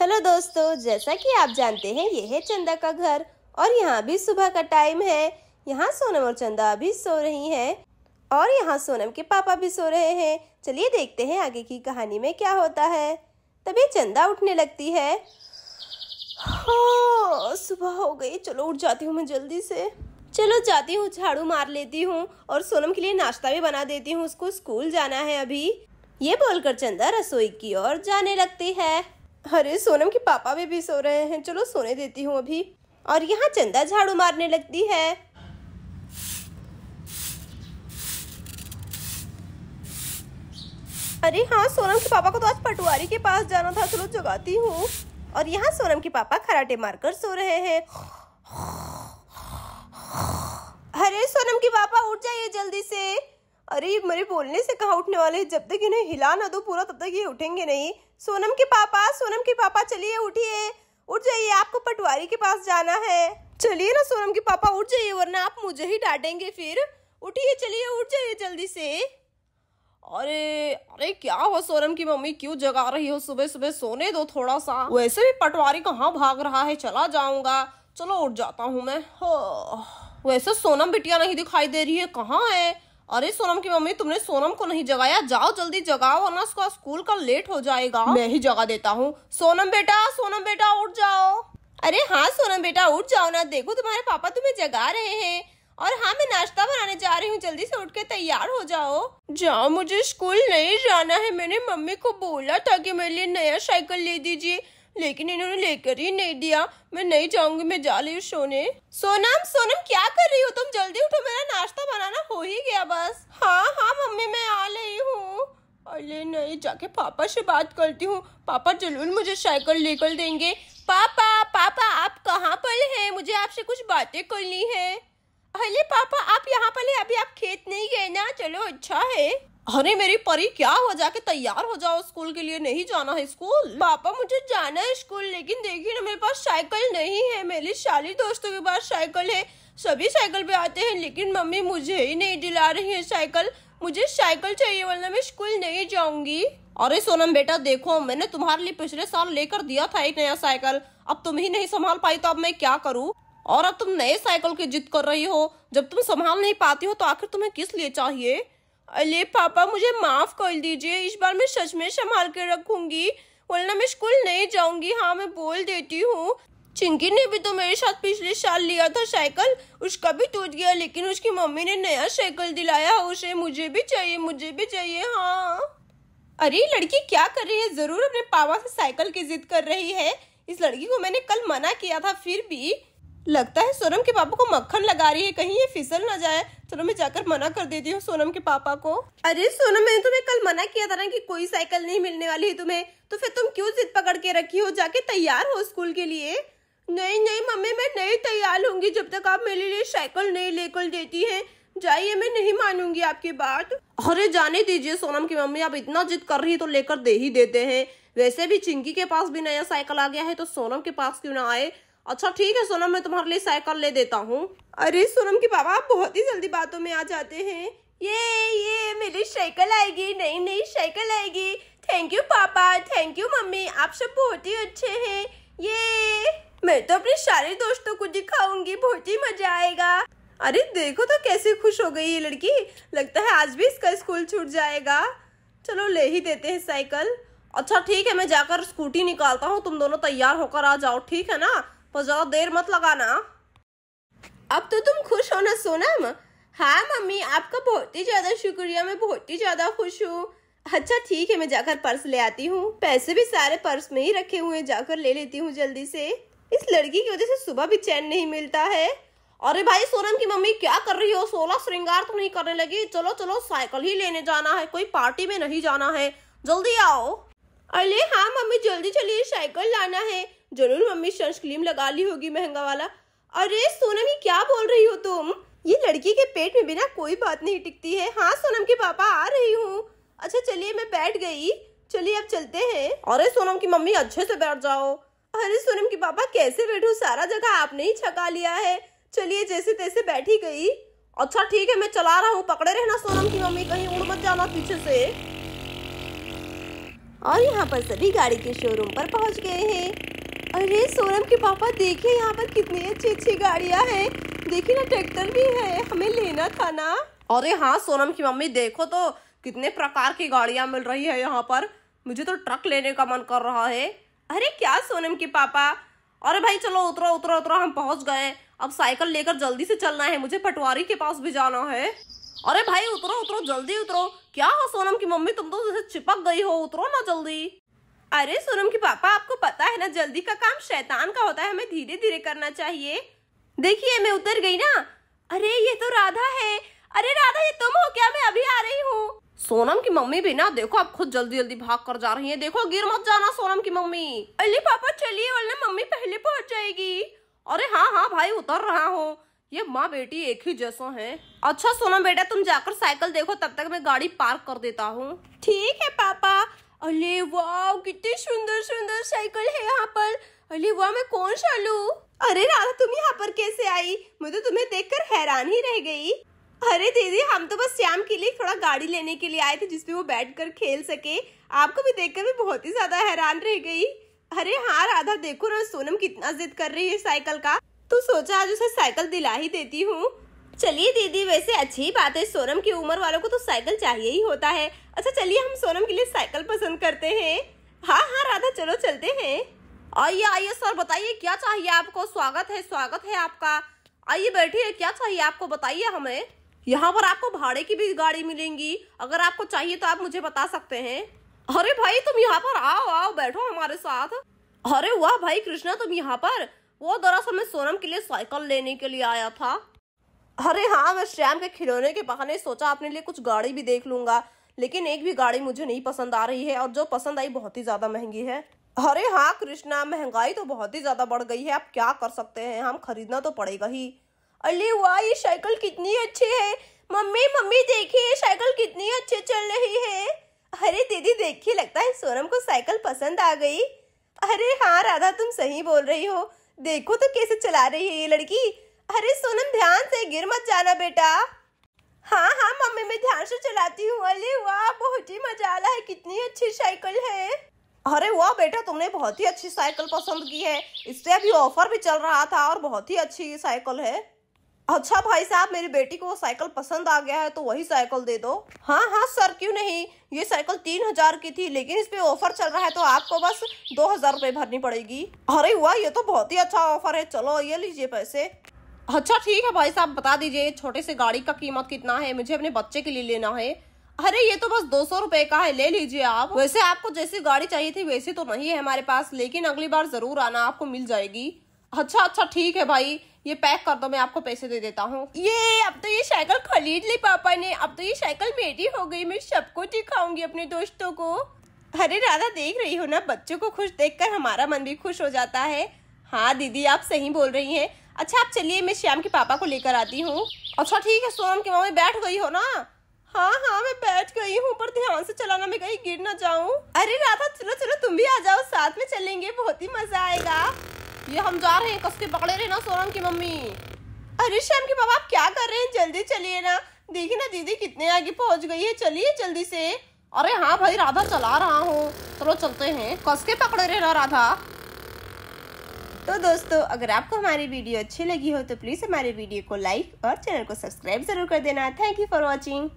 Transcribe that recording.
Hello दोस्तों जैसा कि आप जानते हैं ये है चंदा का घर और यहाँ भी सुबह का टाइम है यहाँ सोनम और चंदा अभी सो रही हैं और यहाँ सोनम के पापा भी सो रहे हैं चलिए देखते हैं आगे की कहानी में क्या होता है तभी चंदा उठने लगती है हो हाँ, सुबह हो गई चलो उठ जाती हूँ मैं जल्दी से चलो जाती हूँ झाड़ू मार लेती हूँ और सोनम के लिए नाश्ता भी बना देती हूँ उसको स्कूल जाना है अभी ये बोलकर चंदा रसोई की ओर जाने लगती है अरे सोनम के पापा भी, भी सो रहे हैं चलो सोने देती हूँ अभी और यहाँ चंदा झाड़ू मारने लगती है अरे हाँ सोनम के पापा को तो आज पटवारी के पास जाना था चलो जगाती हूँ और यहाँ सोनम के पापा खराटे मारकर सो रहे हैं अरे सोनम के पापा उठ जाइए जल्दी से अरे मेरे बोलने से कहा उठने वाले जब तक इन्हें हिला ना दो पूरा तब तक ये उठेंगे नहीं सोनम के पापा सोनम के पापा चलिए उठिए उठ जाइए आपको पटवारी के पास जाना है चलिए ना सोनम के पापा उठ जाइए वरना आप मुझे ही डांटेंगे फिर उठिए चलिए उठ जाइए जल्दी से अरे अरे क्या हो सोनम की मम्मी क्यों जगा रही हो सुबह सुबह सोने दो थोड़ा सा वैसे भी पटवारी कहाँ भाग रहा है चला जाऊंगा चलो उठ जाता हूँ मैं हो हाँ। वैसे सोनम बिटिया नहीं दिखाई दे रही है कहाँ है अरे सोनम की मम्मी तुमने सोनम को नहीं जगाया जाओ जल्दी जगाओ वरना उसका स्कूल का लेट हो जाएगा मैं ही जगा देता हूँ सोनम बेटा सोनम बेटा उठ जाओ अरे हाँ सोनम बेटा उठ जाओ ना देखो तुम्हारे पापा तुम्हें जगा रहे हैं और हाँ मैं नाश्ता बनाने जा रही हूँ जल्दी से उठ के तैयार हो जाओ जाओ मुझे स्कूल नहीं जाना है मैंने मम्मी को बोला था कि मेरे लिए नया साइकिल ले दीजिए लेकिन इन्होंने लेकर ही नहीं दिया मैं नहीं जाऊंगी मैं जा रही हूँ सोने सोनम सोनम क्या कर रही हो तुम जल्दी उठो मेरा नाश्ता बनाना हो ही गया बस हाँ हाँ मम्मी मैं आ रही हूँ अरे नहीं जाके पापा से बात करती हूँ पापा जरूर मुझे साइकिल लेकर देंगे पापा पापा आप कहाँ पर हैं मुझे आपसे कुछ बातें करनी है अरे पापा आप यहाँ पर अभी आप खेत नहीं गए ना चलो अच्छा है अरे मेरी परी क्या हो जाके तैयार हो जाओ स्कूल के लिए नहीं जाना है स्कूल पापा मुझे जाना है स्कूल लेकिन देखिए ना मेरे पास साइकिल नहीं है मेरी शाली दोस्तों के पास साइकिल है सभी साइकिल पे आते हैं लेकिन मम्मी मुझे ही नहीं दिला रही है साइकिल मुझे साइकिल चाहिए वरना मैं स्कूल नहीं जाऊंगी अरे सोनम बेटा देखो मैंने तुम्हारे लिए पिछले साल लेकर दिया था एक नया साइकिल अब तुम ही नहीं संभाल पाई तो अब मैं क्या करूँ और अब तुम नए साइकिल की जिद कर रही हो जब तुम संभाल नहीं पाती हो तो आखिर तुम्हें किस लिए चाहिए अरे पापा मुझे माफ़ कर दीजिए इस बार मैं सच में संभाल कर रखूंगी वरना मैं स्कूल नहीं जाऊंगी हाँ मैं बोल देती हूँ चिंकी ने भी तो मेरे साथ पिछले साल लिया था साइकिल उसका भी टूट गया लेकिन उसकी मम्मी ने नया साइकिल दिलाया उसे मुझे भी चाहिए मुझे भी चाहिए हाँ अरे लड़की क्या कर रही है ज़रूर अपने पापा से साइकिल की जिद कर रही है इस लड़की को मैंने कल मना किया था फिर भी लगता है सोनम के पापा को मक्खन लगा रही है कहीं ये फिसल ना जाए चलो मैं जाकर मना कर देती हूँ सोनम के पापा को अरे सोनम मैंने तुम्हें कल मना किया था ना कि कोई साइकिल नहीं मिलने वाली है तुम्हें तो फिर तुम क्यों जिद पकड़ के रखी हो जाके तैयार हो स्कूल के लिए नहीं नहीं मम्मी मैं नहीं तैयार होंगी जब तक आप मेरे लिए साइकिल नहीं लेकर देती है जाइए मैं नहीं मानूंगी आपकी बात अरे जाने दीजिए सोनम की मम्मी आप इतना जिद कर रही है तो लेकर दे ही देते हैं वैसे भी चिंकी के पास भी नया साइकिल आ गया है तो सोनम के पास क्यों ना आए अच्छा ठीक है सोनम मैं तुम्हारे लिए साइकिल ले देता हूँ अरे सोनम के पापा आप बहुत ही जल्दी बातों में आ जाते हैं ये ये मेरी साइकिल आएगी नई नई साइकिल आएगी थैंक यू पापा थैंक यू मम्मी आप सब बहुत ही अच्छे हैं ये मैं तो अपने सारे दोस्तों को दिखाऊंगी बहुत ही मजा आएगा अरे देखो तो कैसे खुश हो गई ये लड़की लगता है आज भी इसका स्कूल छूट जाएगा चलो ले ही देते हैं साइकिल अच्छा ठीक है मैं जाकर स्कूटी निकालता हूँ तुम दोनों तैयार होकर आ जाओ ठीक है ना पर ज़्यादा देर मत लगाना अब तो तुम खुश हो ना सोनम हाँ मम्मी आपका बहुत ही ज़्यादा शुक्रिया मैं बहुत ही ज़्यादा खुश हूँ अच्छा ठीक है मैं जाकर पर्स ले आती हूँ पैसे भी सारे पर्स में ही रखे हुए जाकर ले लेती हूँ जल्दी से इस लड़की की वजह से सुबह भी चैन नहीं मिलता है अरे भाई सोनम की मम्मी क्या कर रही हो सोलह श्रृंगार तो नहीं करने लगी चलो चलो साइकिल ही लेने जाना है कोई पार्टी में नहीं जाना है जल्दी आओ अरे हाँ मम्मी जल्दी चलिए साइकिल लाना है जरूर मम्मी सनस्क्रीम लगा ली होगी महंगा वाला अरे सोनम ये क्या बोल रही हो तुम ये लड़की के पेट में बिना कोई बात नहीं टिकती है हाँ सोनम के पापा आ रही हूँ अच्छा चलिए मैं बैठ गई चलिए अब चलते हैं अरे सोनम की मम्मी अच्छे से बैठ जाओ अरे सोनम के पापा कैसे बैठो सारा जगह आपने ही छका लिया है चलिए जैसे तैसे बैठी गई अच्छा ठीक है मैं चला रहा हूँ पकड़े रहना सोनम की मम्मी कहीं उड़ मत जाना पीछे से और यहाँ पर सभी गाड़ी के शोरूम पर पहुँच गए हैं अरे सोनम के पापा देखिए यहाँ पर कितनी अच्छी अच्छी गाड़िया है देखिए ना ट्रैक्टर भी है हमें लेना था ना अरे हाँ सोनम की मम्मी देखो तो कितने प्रकार की गाड़िया मिल रही है यहाँ पर मुझे तो ट्रक लेने का मन कर रहा है अरे क्या सोनम के पापा अरे भाई चलो उतरो उतरो उतरो हम पहुंच गए अब साइकिल लेकर जल्दी से चलना है मुझे पटवारी के पास भी जाना है अरे भाई उतरो उतरो जल्दी उतरो क्या हो सोनम की मम्मी तुम तो जैसे चिपक गई हो उतरो ना जल्दी अरे सोनम के पापा आपको पता है ना जल्दी का काम शैतान का होता है हमें धीरे धीरे करना चाहिए देखिए मैं उतर गई ना अरे ये तो राधा है अरे राधा ये तुम हो क्या मैं अभी आ रही हूँ सोनम की मम्मी भी ना देखो आप खुद जल्दी जल्दी भाग कर जा रही है देखो गिर मत जाना सोनम की मम्मी अरे पापा चलिए वरना मम्मी पहले पहुंच जाएगी अरे हाँ हाँ भाई उतर रहा हूँ ये माँ बेटी एक ही जैसो है अच्छा सोनम बेटा तुम जाकर साइकिल देखो तब तक मैं गाड़ी पार्क कर देता हूँ ठीक है पापा अरे वाह कितनी सुंदर सुंदर साइकिल है यहाँ पर अरे वाह मैं कौन सा लू अरे राधा तुम यहाँ पर कैसे आई मैं तो तुम्हें देखकर हैरान ही रह गई अरे दीदी हम तो बस श्याम के लिए थोड़ा गाड़ी लेने के लिए आए थे जिसपे वो बैठकर खेल सके आपको भी देखकर मैं बहुत ही ज्यादा हैरान रह गई अरे हाँ राधा देखो ना सोनम कितना जिद कर रही है साइकिल का तो सोचा आज उसे साइकिल दिला ही देती हूँ चलिए दीदी वैसे अच्छी बात है सोनम की उम्र वालों को तो साइकिल चाहिए ही होता है अच्छा चलिए हम सोनम के लिए साइकिल पसंद करते हैं हाँ हाँ राधा चलो चलते हैं आइए आइए सर बताइए क्या चाहिए आपको स्वागत है स्वागत है आपका आइए बैठिए क्या चाहिए आपको बताइए हमें यहाँ पर आपको भाड़े की भी गाड़ी मिलेंगी अगर आपको चाहिए तो आप मुझे बता सकते हैं अरे भाई तुम यहाँ पर आओ आओ बैठो हमारे साथ अरे वाह भाई कृष्णा तुम यहाँ पर वो दरअसल मैं सोनम के लिए साइकिल लेने के लिए आया था अरे हाँ मैं श्याम के खिलौने के बहाने सोचा अपने लिए कुछ गाड़ी भी देख लूंगा लेकिन एक भी गाड़ी मुझे नहीं पसंद आ रही है और जो पसंद आई बहुत ही ज्यादा महंगी है अरे हाँ कृष्णा महंगाई तो बहुत ही ज्यादा बढ़ गई है आप क्या कर सकते हैं हम खरीदना तो पड़ेगा ही अरे वाह ये साइकिल कितनी अच्छी है मम्मी मम्मी देखिए ये साइकिल कितनी अच्छी चल रही है अरे दीदी देखिए लगता है सोनम को साइकिल पसंद आ गई अरे हाँ राधा तुम सही बोल रही हो देखो तो कैसे चला रही है ये लड़की अरे सोनम ध्यान से गिर मत जाना बेटा हाँ हाँ मम्मी मैं ध्यान से चलाती हूँ अरे वाह बहुत ही मजा आ रहा है कितनी अच्छी साइकिल है अरे वाह बेटा तुमने बहुत ही अच्छी साइकिल पसंद की है इससे अभी ऑफर भी चल रहा था और बहुत ही अच्छी साइकिल है अच्छा भाई साहब मेरी बेटी को वो साइकिल पसंद आ गया है तो वही साइकिल दे दो हाँ हाँ सर क्यों नहीं ये साइकिल तीन हजार की थी लेकिन इस पे ऑफर चल रहा है तो आपको बस दो हजार रुपये भरनी पड़ेगी अरे वाह ये तो बहुत ही अच्छा ऑफर है चलो ये लीजिए पैसे अच्छा ठीक है भाई साहब बता दीजिए छोटे से गाड़ी का कीमत कितना है मुझे अपने बच्चे के लिए लेना है अरे ये तो बस दो सौ रुपए का है ले लीजिए आप वैसे आपको जैसी गाड़ी चाहिए थी वैसी तो नहीं है हमारे पास लेकिन अगली बार जरूर आना आपको मिल जाएगी अच्छा अच्छा ठीक है भाई ये पैक कर दो मैं आपको पैसे दे देता हूँ ये अब तो ये साइकिल खरीद ली पापा ने अब तो ये साइकिल मेरी हो गई मैं सबको दिखाऊंगी अपने दोस्तों को अरे राधा देख रही हो ना बच्चों को खुश देखकर हमारा मन भी खुश हो जाता है हाँ दीदी आप सही बोल रही हैं अच्छा आप चलिए मैं श्याम के पापा को लेकर आती हूँ अच्छा ठीक है सोनम के मम्मी बैठ गई हो ना हाँ हाँ मैं बैठ गई हूँ पर ध्यान से चलाना मैं कहीं गिर ना जाऊँ अरे राधा चलो चलो तुम भी आ जाओ साथ में चलेंगे बहुत ही मजा आएगा ये हम जा रहे हैं कसके पकड़े रहे ना सोनम की मम्मी अरे श्याम के पापा आप क्या कर रहे हैं जल्दी चलिए ना देखे ना दीदी कितने आगे पहुँच गई है चलिए जल्दी से अरे हाँ भाई राधा चला रहा हूँ चलो चलते हैं कसके पकड़े रहे ना राधा तो दोस्तों अगर आपको हमारी वीडियो अच्छी लगी हो तो प्लीज़ हमारे वीडियो को लाइक और चैनल को सब्सक्राइब जरूर कर देना थैंक यू फॉर वॉचिंग